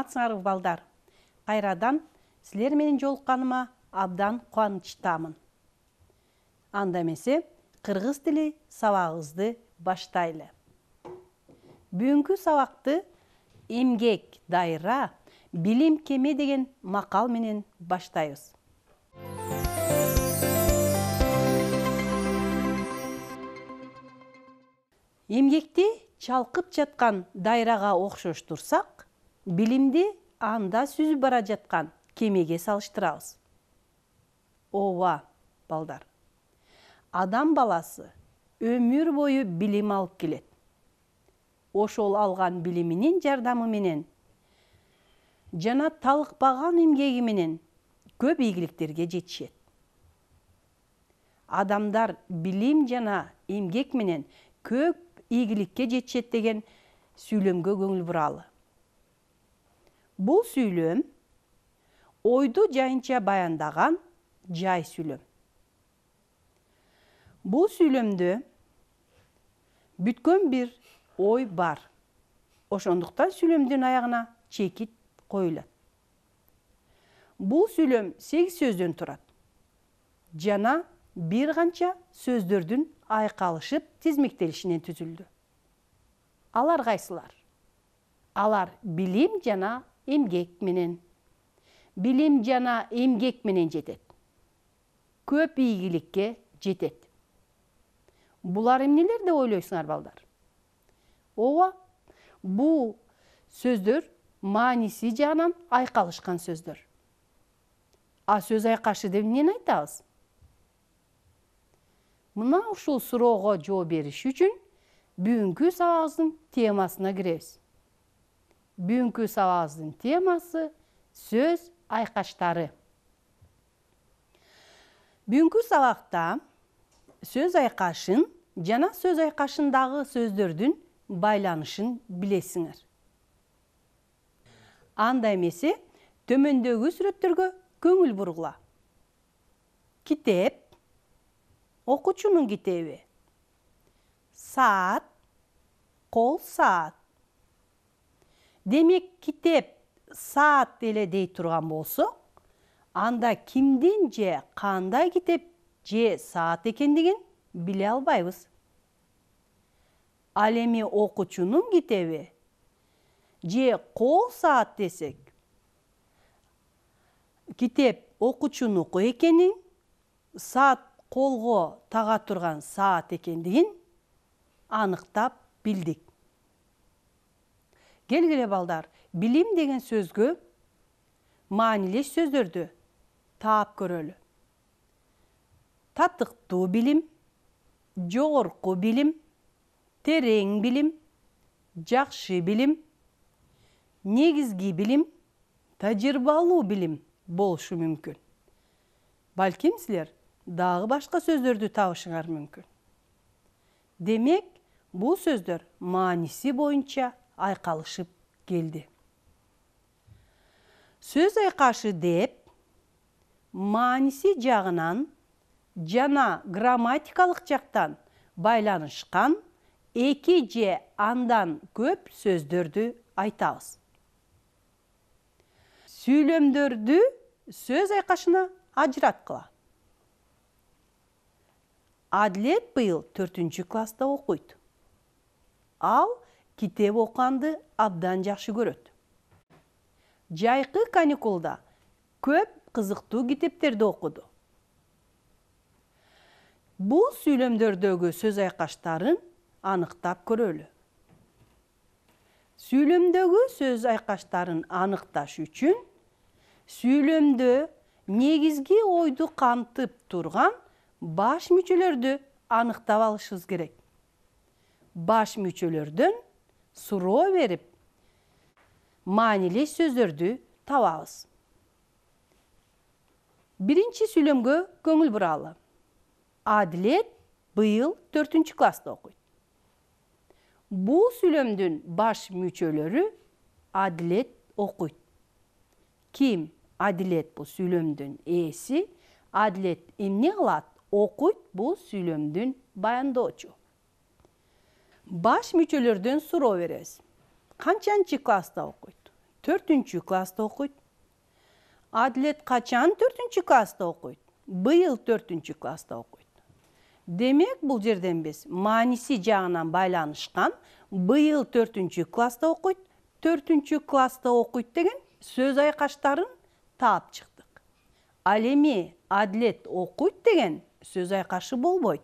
саламатсыңарбы балдар кайрадан силер менен жолукканыма абдан кубанычтамын анда эмесе кыргыз тили сабагыбызды баштайлы бүгүнкү сабакты эмгек дайра билим кеме деген макал менен баштайбыз чалқып жатқан жаткан дайрага окшоштурсак билимди анда сүзүп бара жатқан кемеге салыштырабыз ооба балдар адам баласы өмір бою билим алып келет ошол алған билиминин жардамы менен жана талыкпаган эмгеги менен көп ийгиликтерге жетишет адамдар билим жана эмгек менен көп ийгиликке жетишет деген сүйлөмгө көңүл буралы Бұл сүйлім ойду жайынча баяндаған жай сүйлөм. Бұл сүйлімді бүткөн бир ой бар. Ошондуктан сүйлөмдүн аяғына чекит коюлат. Бұл сүйлөм 8 сөздөн турат. Жана бир канча сөздөрдүн айкалышып тизмектелишинен түзүлдү. Алар кайсылар? Алар билим жана эмгек менен билим жана эмгек менен жетет көп ийгиликке жетет Бұлар эмнелер деп ойлойсуңар балдар ооба бул сөздөр мааниси жагынан айкалышкан сөздөр а сөз айкашы деп эмнени айтабыз мына ушул суроого жооп бериш үчүн бүгүнкү сабагыбыздын темасына киребиз бүгүнкү сабагыбыздын темасы сөз айқаштары. бүгүнкү сабакта сөз айқашын, жана сөз айқашындағы сөздөрдүн байланышын билесиңер анда эмесе төмөндөгү сүрөттөргө көңүл бургула китеп окуучунун китеби саат кол саат демек китеп саат эле дей турган болсок анда кимдин же кандай китеп же саат экендигин биле албайбыз ал эми окуучунун китеби же кол саат десек китеп окуучунуку экенин саат колго тага турган саат экендигин аныктап билдик келгіле балдар Білім деген сөзгө маанилеш сөздөрдү таап көрөлү татыктуу билим жогорку билим терең билим жакшы билим негизги билим тажрыйбалуу билим болушу мүмкүн балким силер дагы башка сөздөрдү табышыңар мүмкүн демек бул сөздөр мааниси боюнча айкалышып келди сөз айкашы деп мааниси жагынан жана грамматикалык жактан байланышкан эки же андан көп сөздөрдү айтабыз сүйлөмдөрдү сөз айкашына ажыраткыла адилет быйыл төртүнчү класста окуйт ал китеп оқанды абдан жақшы көрөт жайқы каникулда көп қызықту китептерді оқыды. Бұл сүйлөмдөрдөгү сөз айкаштарын анықтап көрөлү сүйлөмдөгү сөз айқаштарын анықташ үчүн сүйлөмдө негизги ойды камтып тұрған баш мүчөлөрдү аныктап алышыбыз керек баш мүчөлөрдөн суроо берип маанилүү сөздөрдү табабыз биринчи сүйлөмгө көңүл буралы адилет быйыл төртүнчү класста окуйт бул сүйлөмдүн баш мүчөлөрү адилет окуйт ким адилет бул сүйлөмдүн ээси адилет эмне кылат окуйт бул сүйлөмдүн баяндоочу баш мүчөлөрдөн суроо беребиз канчанчы класста окуйт төртүнчү класста окуйт адилет качан төртүнчү класста окуйт быйыл төртүнчү класста окуйт демек бул жерден биз мааниси жагынан байланышкан быйыл төртүнчү класста окуйт төртүнчү класста окуйт деген сөз айкаштарын таап чыктык ал эми адилет окуйт деген сөз айкашы болбойт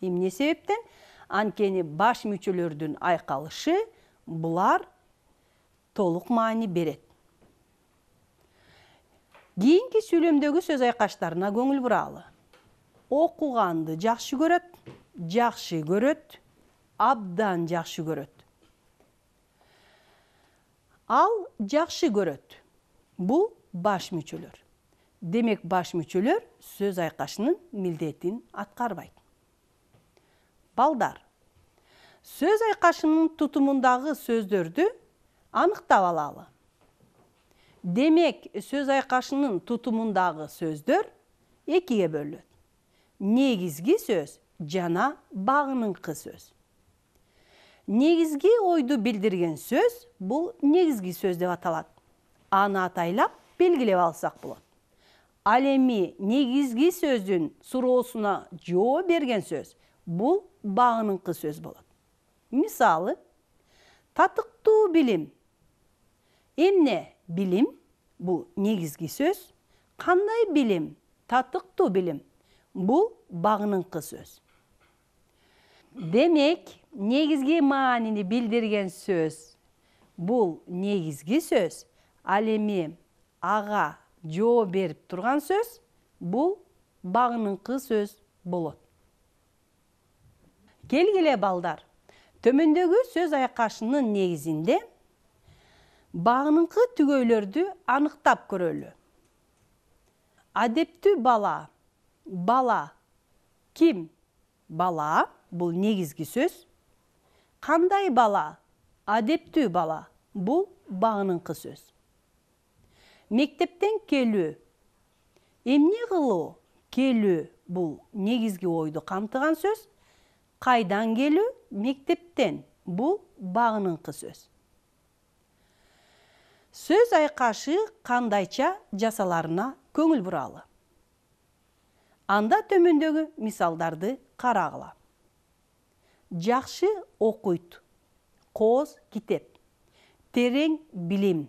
эмне себептен анткени баш мүчөлөрдүн айкалышы булар толук маани берет кийинки сүйлөмдөгү сөз айкаштарына көңүл буралы окуганды жакшы көрөт жакшы көрөт абдан жакшы көрөт ал жакшы көрөт бул баш мүчөлөр демек баш мүчөлөр сөз айкашынын милдетин аткарбайт балдар сөз айқашының тұтымындағы сөздерді анықтап алалы демек сөз айқашының тұтымындағы сөздер екіге бөлінеді негізгі сөз жана бағыныңқы сөз негізгі ойды білдірген сөз бұл негізгі сөз деп аталады аны атайлап белгілеп алсақ болады ал эми негизги сөздүн суроосуна жооп берген сөз бұл бағыныңқы сөз болады мысалы татықту билим эмне билим бұл негізгі сөз қандай билим татықтуу билим бұл бағыныңқы сөз демек негізгі маанини билдирген сөз бұл негізгі сөз ал эми ага жооп берип турган сөз бұл бағыныңқы сөз болот Келгеле балдар төміндегі сөз аяқашының негізінде бағыныңқы түгөйлерді анықтап көрөлү адептүү бала бала кім бала бұл негізгі сөз қандай бала адепті бала бұл бағыныңқы сөз мектептен келу, емне ғылу келу бұл негізгі ойды қамтыған сөз қайдан келу мектептен бұл бағыныңқы сөз сөз айқашы қандайша жасаларына көңіл бұралы анда төмендегі мисалдарды қарағыла Жақшы оқыт, қоз китеп терең білім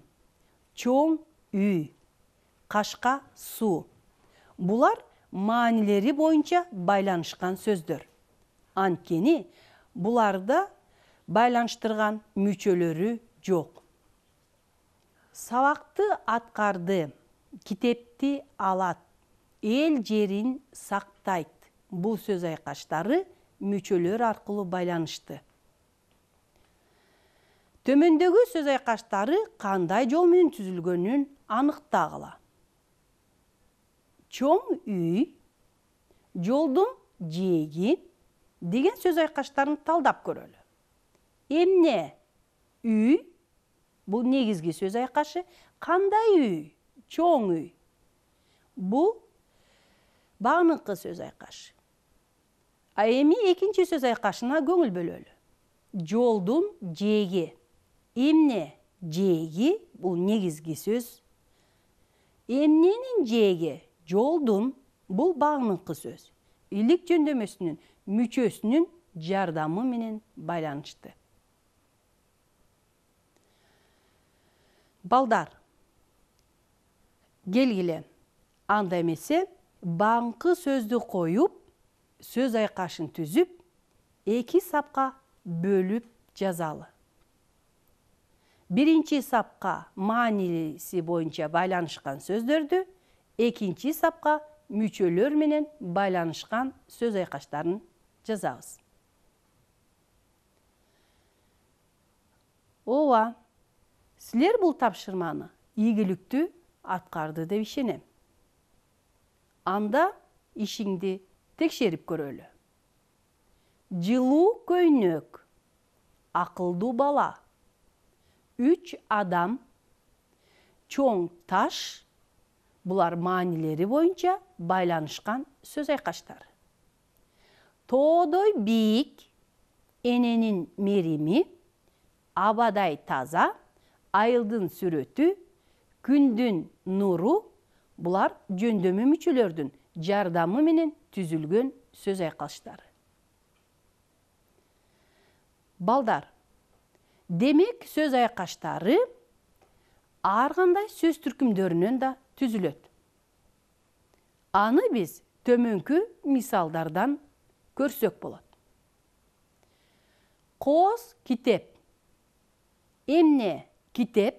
чоң үй қашқа су бұлар маанилери бойынша байланышқан сөздер анткени буларда байланыштырган мүчөлөрү жок сабакты аткарды китепти алат эл жерин сактайт бул сөз айкаштары мүчөлөр аркылуу байланышты төмөндөгү сөз айкаштары кандай жол менен түзүлгөнүн аныктагыла чоң үй жолдун жээги деген сөз айқаштарын талдап көрелі Емне үй бұл негізге сөз айқашы қандай үй чоң үй бұл бағыныңқы сөз айқашы а эми сөз айқашына көңіл бөлөлү Жолдың жээги эмне жээги Бұл негізге сөз эмненин жээги жолдың, бұл бағыныңқы сөз Илік жөндемесінің мүчөсүнүн жардамы менен байланышты балдар келгиле анда эмесе баңкы сөздү коюп сөз айкашын түзүп эки сапка бөлүп жазалы биринчи сапка мааниси боюнча байланышкан сөздөрдү экинчи сапка мүчөлөр менен байланышкан сөз айкаштарын جزاؤس ооба силер бул тапшырманы ийгиликтүү атқарды деп ишенем анда ишиңди текшерип көрөлү жылуу көйнөк акылдуу бала үч адам чоң таш бұлар маанилери боюнча байланышқан сөз айкаштар Тодой бик, enen'in merimi, абадай таза, айылдың сүрөтү, күндүн нуру бұлар жөндөмү мүчөлөрдүн жардамы менен түзүлгөн сөз айкалыштары балдар демек сөз айкаштары ар кандай сөз түркүмдөрүнөн да түзүлөт аны биз төмөнкү мисалдардан көрсөк болот қос китеп эмне китеп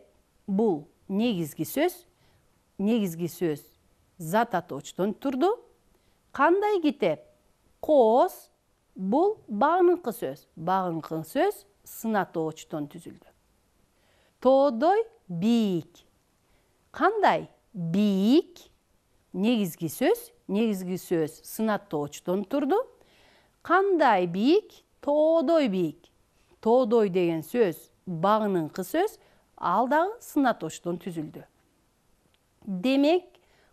бұл негізгі сөз негізгі сөз зат атоочтон турду Қандай китеп қос бұл бағынқы сөз бағынқын сөз сынатоочтон түзүлдү тоодой бийик кандай бийик негизги сөз негизги сөз сынатоочтон турду қандай биік тоодой биік тоодой деген сөз бағыныңқы сөз алдағы дагы сынаточтон түзүлдү демек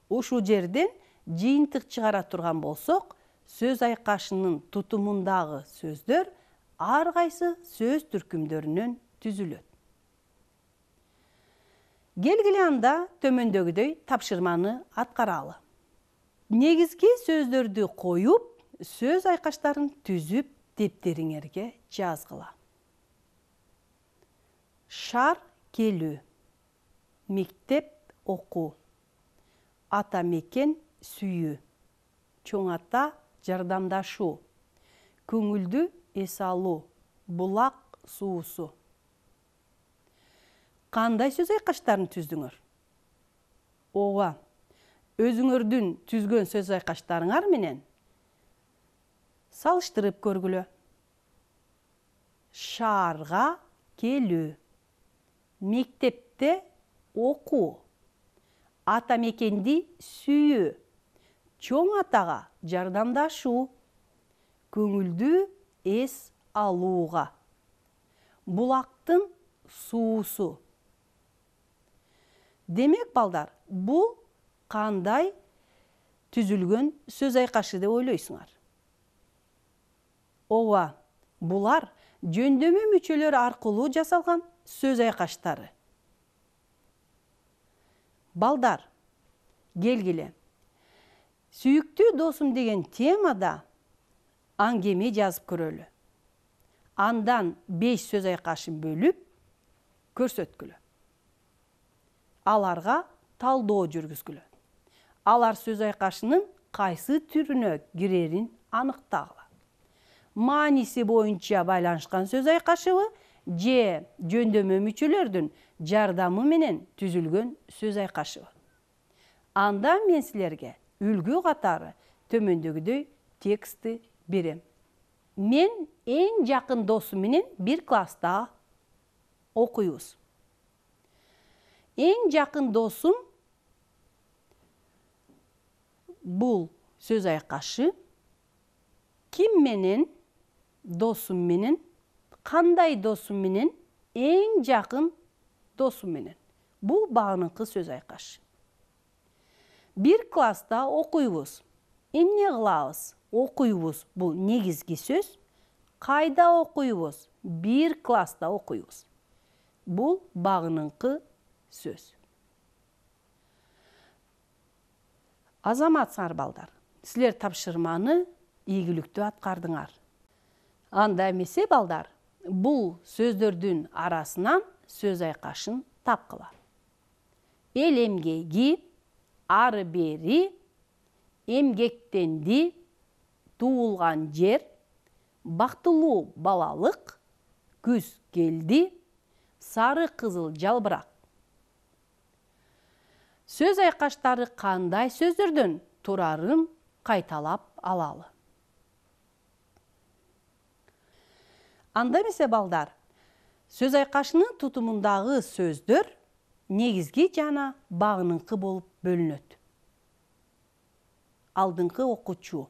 ушул жерден жыйынтык чыгара турган болсок сөз айқашының тутумундагы сөздөр ар кайсы сөз түркүмдөрүнөн түзүлөт келгиле анда төмөндөгүдөй тапшырманы аткаралы негизги сөздөрдү коюп сөз айкаштарын түзүп дептериңерге жазгыла шаар келүү мектеп окуу ата мекен сүйүү чоң ата жардамдашуу көңүлдү эс алуу булак суусу кандай сөз айкаштарын түздүңөр ооба өзүңөрдүн түзгөн сөз айкаштарыңар менен салыштырып көргүлө шаарга келүү мектепте оқу. ата мекенди сүйүү чоң атага жардамдашуу көңүлдүү эс алууга булактын суусу демек балдар бұл қандай түзүлгөн сөз айкашы деп ойлойсуңар ооба бұлар жөндөмө мүчөлөрү аркылуу жасалган сөз айкаштары балдар келгиле сүйүктүү досум деген темада аңгеме жазып көрөлү андан беш сөз айкашын бөлүп көрсөткүлө аларга талдоо жүргүзгүлө алар сөз айкашынын кайсы түрүнө кирерин аныктагыла мааниси боюнча байланышкан сөз айкашыбы же жөндөмө мүчөлөрдүн жардамы менен түзүлгөн сөз айкашыбы анда мен силерге үлгү катары төмөндөгүдөй текстти берем мен эң жакын досум менен бир класста окуйбуз эң жакын досум бул сөз айкашы ким менен досым менен қандай досым менен ең жақын досым менен бұл бағыныңқы сөз айқаш бір класста оқимыз эмне кылабыз оқимыз бұл негізге сөз қайда оқимыз бір класста оқимыз бұл бағыныңқы сөз Азамат балдар Сілер тапшырманы ийгиликтүү атқардыңар анда эмесе балдар бұл сөздердің арасынан сөз айқашын тапқыла эмгеги ары бери эмгектенди туылған жер бақтылу балалық күз келди сары қызыл жалбырақ сөз айқаштары қандай сөздөрдөн турарын қайталап алалы анда месе балдар сөз айқашының тұтымындағы сөздір негізге жана багыныңкы болып бөлүнөт Алдыңқы оқучу.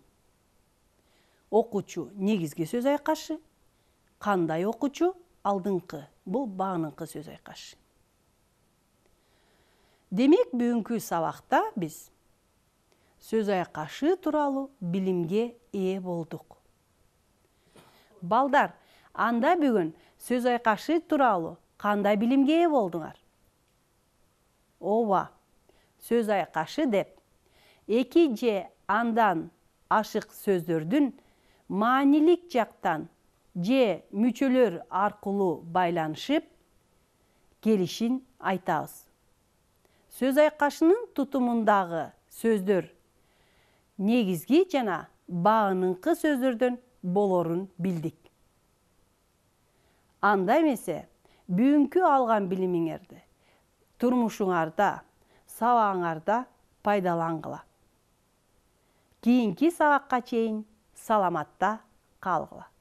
Оқучу негізге сөз айқашы, қандай окуучу алдыңқы. Бұл бағыныңқы сөз айқашы. демек бүгүнкү сабақта біз сөз айқашы туралы білімге е болдық. балдар анда бүгін сөз айқашы туралы қандай білімге е болдыңар Ова, сөз айқашы деп екі же андан ашық сөздердің маанилик жақтан же мүчөлөр арқылу байланышып келишин айтауыз. сөз айқашының тұтымындағы сөздер негізге жана қы сөздердің болорун білдік анда эмесе бүгүнкү алган билимиңерди турмушуңарда сабагыңарда пайдалангыла кийинки сабакка чейин саламатта калгыла